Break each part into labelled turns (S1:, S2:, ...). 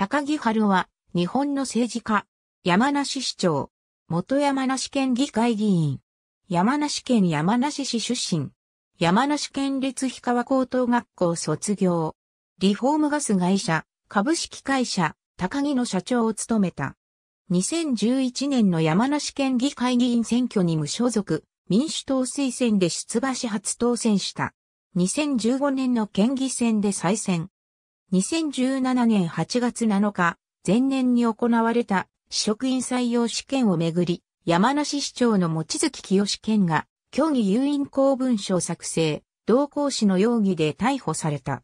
S1: 高木春は、日本の政治家、山梨市長、元山梨県議会議員、山梨県山梨市出身、山梨県立氷川高等学校卒業、リフォームガス会社、株式会社、高木の社長を務めた。2011年の山梨県議会議員選挙に無所属、民主党推薦で出馬し初当選した。2015年の県議選で再選。2017年8月7日、前年に行われた試食員採用試験をめぐり、山梨市長の望月清県が、虚偽誘引公文書作成、同行使の容疑で逮捕された。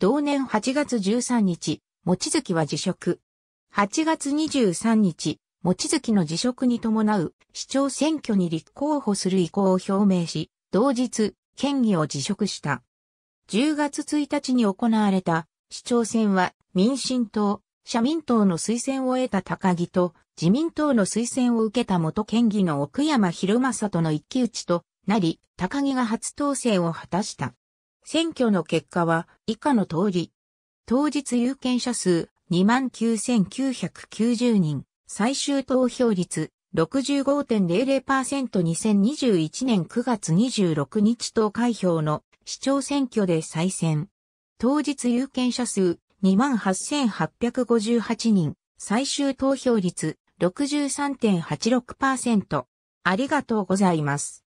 S1: 同年8月13日、望月は辞職。8月23日、望月の辞職に伴う市長選挙に立候補する意向を表明し、同日、県議を辞職した。10月1日に行われた市長選は民進党、社民党の推薦を得た高木と自民党の推薦を受けた元県議の奥山博正との一騎打ちとなり、高木が初当選を果たした。選挙の結果は以下の通り。当日有権者数29,990人、最終投票率 65.00%2021 年9月26日投開票の市長選挙で再選。当日有権者数28,858人、最終投票率63.86%。ありがとうございます。